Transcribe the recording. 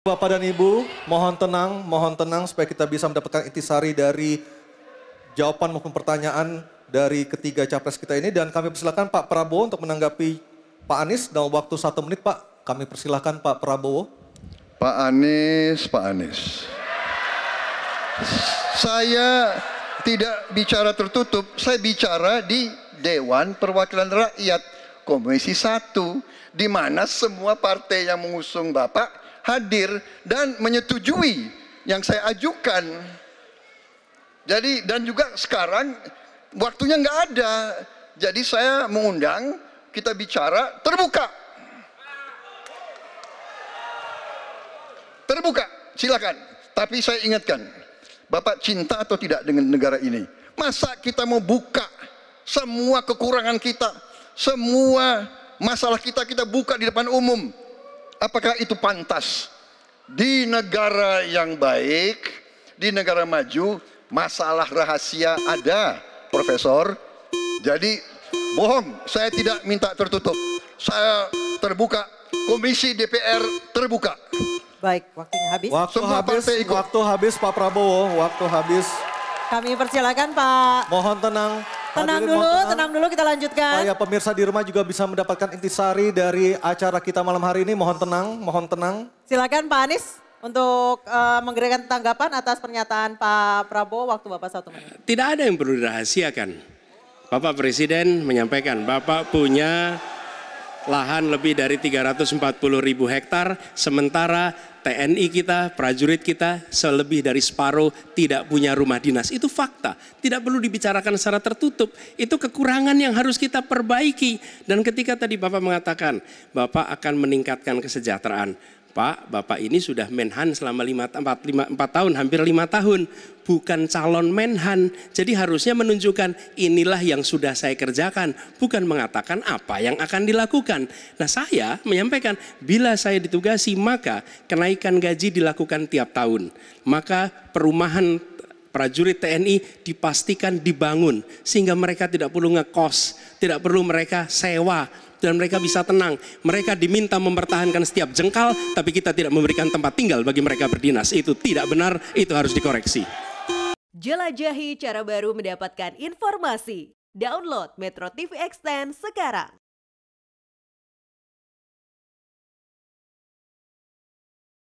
Bapak dan Ibu, mohon tenang, mohon tenang supaya kita bisa mendapatkan intisari dari jawaban maupun pertanyaan dari ketiga capres kita ini. Dan kami persilahkan Pak Prabowo untuk menanggapi Pak Anies dalam waktu satu menit Pak. Kami persilahkan Pak Prabowo. Pak Anies, Pak Anies. Saya tidak bicara tertutup, saya bicara di Dewan Perwakilan Rakyat Komisi 1 di mana semua partai yang mengusung Bapak hadir dan menyetujui yang saya ajukan. Jadi dan juga sekarang waktunya nggak ada. Jadi saya mengundang kita bicara terbuka. Terbuka, silakan. Tapi saya ingatkan, Bapak cinta atau tidak dengan negara ini? Masa kita mau buka semua kekurangan kita, semua masalah kita kita buka di depan umum? Apakah itu pantas? Di negara yang baik, di negara maju, masalah rahasia ada, Profesor. Jadi bohong, saya tidak minta tertutup. Saya terbuka, komisi DPR terbuka. Baik, waktunya habis. Waktu Semua habis, waktu habis Pak Prabowo, waktu habis. Kami persilakan Pak. Mohon tenang. Tenang dulu, tenang. tenang dulu kita lanjutkan. Oh ya, pemirsa di rumah juga bisa mendapatkan intisari dari acara kita malam hari ini. Mohon tenang, mohon tenang. Silakan Pak Anies untuk uh, menggerakkan tanggapan atas pernyataan Pak Prabowo waktu Bapak satu menit. Tidak ada yang perlu dirahasiakan. Bapak Presiden menyampaikan, Bapak punya lahan lebih dari 340 ribu hektar, sementara TNI kita, prajurit kita, selebih dari separuh tidak punya rumah dinas. Itu fakta, tidak perlu dibicarakan secara tertutup. Itu kekurangan yang harus kita perbaiki. Dan ketika tadi Bapak mengatakan, Bapak akan meningkatkan kesejahteraan. Pak, Bapak ini sudah menhan selama lima, empat, lima, empat tahun, hampir lima tahun. Bukan calon menhan. Jadi harusnya menunjukkan inilah yang sudah saya kerjakan. Bukan mengatakan apa yang akan dilakukan. Nah saya menyampaikan, bila saya ditugasi maka kenaikan gaji dilakukan tiap tahun. Maka perumahan prajurit TNI dipastikan dibangun sehingga mereka tidak perlu ngekos, tidak perlu mereka sewa, dan mereka bisa tenang. Mereka diminta mempertahankan setiap jengkal, tapi kita tidak memberikan tempat tinggal bagi mereka berdinas. Itu tidak benar, itu harus dikoreksi. Jelajahi cara baru mendapatkan informasi. Download Metro TV Extend sekarang.